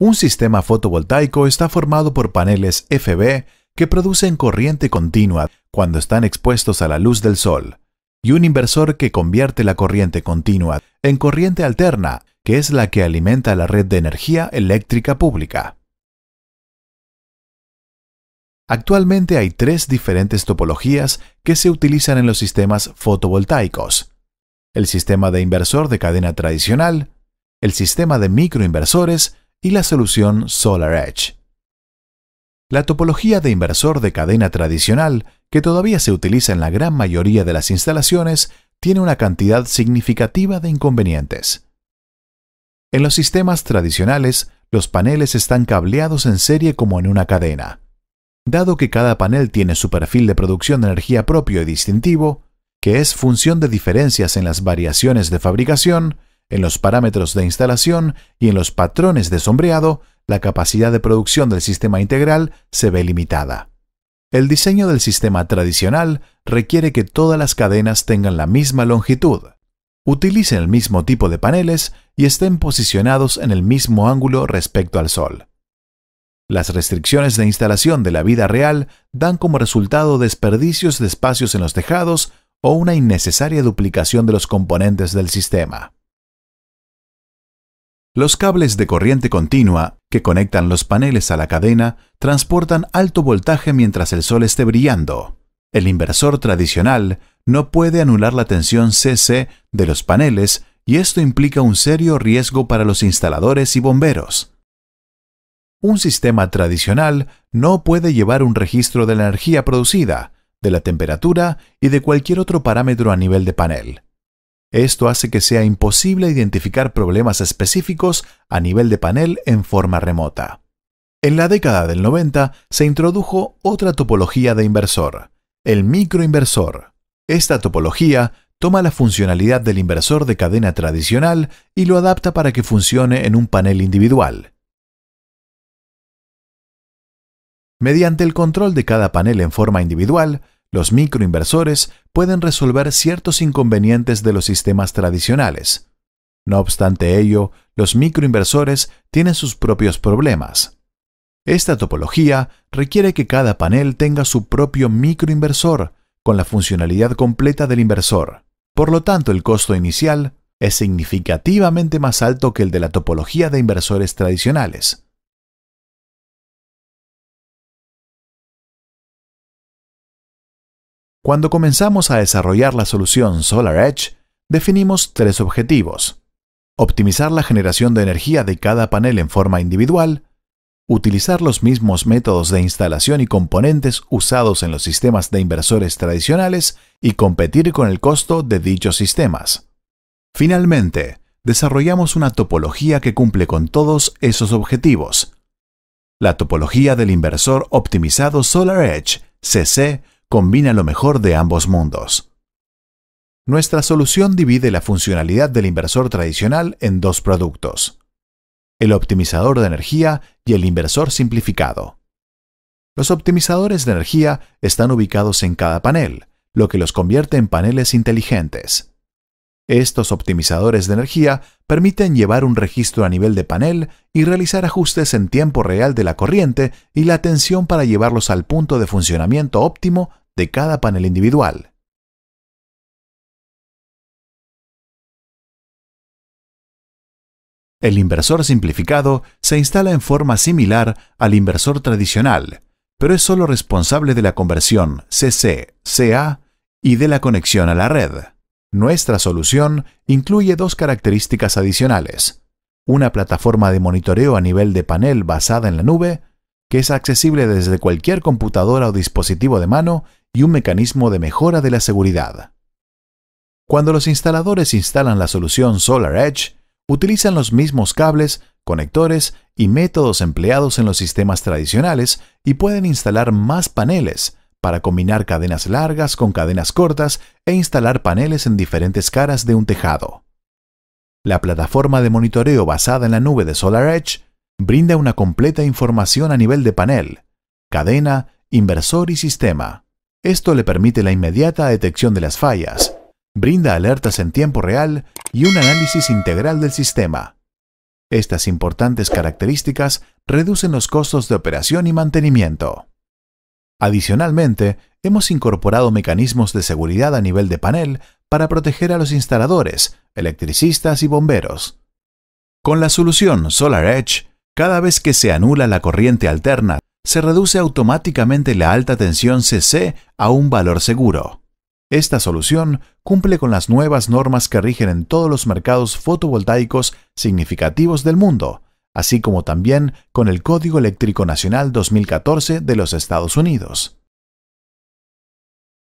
Un sistema fotovoltaico está formado por paneles FB que producen corriente continua cuando están expuestos a la luz del sol, y un inversor que convierte la corriente continua en corriente alterna, que es la que alimenta la red de energía eléctrica pública. Actualmente hay tres diferentes topologías que se utilizan en los sistemas fotovoltaicos. El sistema de inversor de cadena tradicional, el sistema de microinversores y la solución SolarEdge. La topología de inversor de cadena tradicional, que todavía se utiliza en la gran mayoría de las instalaciones, tiene una cantidad significativa de inconvenientes. En los sistemas tradicionales, los paneles están cableados en serie como en una cadena. Dado que cada panel tiene su perfil de producción de energía propio y distintivo, que es función de diferencias en las variaciones de fabricación, en los parámetros de instalación y en los patrones de sombreado, la capacidad de producción del sistema integral se ve limitada. El diseño del sistema tradicional requiere que todas las cadenas tengan la misma longitud, utilicen el mismo tipo de paneles y estén posicionados en el mismo ángulo respecto al sol. Las restricciones de instalación de la vida real dan como resultado desperdicios de espacios en los tejados o una innecesaria duplicación de los componentes del sistema. Los cables de corriente continua que conectan los paneles a la cadena transportan alto voltaje mientras el sol esté brillando. El inversor tradicional no puede anular la tensión CC de los paneles y esto implica un serio riesgo para los instaladores y bomberos. Un sistema tradicional no puede llevar un registro de la energía producida, de la temperatura y de cualquier otro parámetro a nivel de panel. Esto hace que sea imposible identificar problemas específicos a nivel de panel en forma remota. En la década del 90 se introdujo otra topología de inversor, el microinversor. Esta topología toma la funcionalidad del inversor de cadena tradicional y lo adapta para que funcione en un panel individual. Mediante el control de cada panel en forma individual, los microinversores pueden resolver ciertos inconvenientes de los sistemas tradicionales. No obstante ello, los microinversores tienen sus propios problemas. Esta topología requiere que cada panel tenga su propio microinversor con la funcionalidad completa del inversor. Por lo tanto, el costo inicial es significativamente más alto que el de la topología de inversores tradicionales. Cuando comenzamos a desarrollar la solución SolarEdge, definimos tres objetivos. Optimizar la generación de energía de cada panel en forma individual, utilizar los mismos métodos de instalación y componentes usados en los sistemas de inversores tradicionales y competir con el costo de dichos sistemas. Finalmente, desarrollamos una topología que cumple con todos esos objetivos. La topología del inversor optimizado SolarEdge, CC, combina lo mejor de ambos mundos. Nuestra solución divide la funcionalidad del inversor tradicional en dos productos, el optimizador de energía y el inversor simplificado. Los optimizadores de energía están ubicados en cada panel, lo que los convierte en paneles inteligentes. Estos optimizadores de energía permiten llevar un registro a nivel de panel y realizar ajustes en tiempo real de la corriente y la tensión para llevarlos al punto de funcionamiento óptimo de cada panel individual. El inversor simplificado se instala en forma similar al inversor tradicional, pero es solo responsable de la conversión CC-CA y de la conexión a la red. Nuestra solución incluye dos características adicionales. Una plataforma de monitoreo a nivel de panel basada en la nube, que es accesible desde cualquier computadora o dispositivo de mano y un mecanismo de mejora de la seguridad. Cuando los instaladores instalan la solución SolarEdge, utilizan los mismos cables, conectores y métodos empleados en los sistemas tradicionales y pueden instalar más paneles para combinar cadenas largas con cadenas cortas e instalar paneles en diferentes caras de un tejado. La plataforma de monitoreo basada en la nube de SolarEdge brinda una completa información a nivel de panel, cadena, inversor y sistema. Esto le permite la inmediata detección de las fallas, brinda alertas en tiempo real y un análisis integral del sistema. Estas importantes características reducen los costos de operación y mantenimiento. Adicionalmente, hemos incorporado mecanismos de seguridad a nivel de panel para proteger a los instaladores, electricistas y bomberos. Con la solución Solar Edge, cada vez que se anula la corriente alterna se reduce automáticamente la alta tensión CC a un valor seguro. Esta solución cumple con las nuevas normas que rigen en todos los mercados fotovoltaicos significativos del mundo, así como también con el Código Eléctrico Nacional 2014 de los Estados Unidos.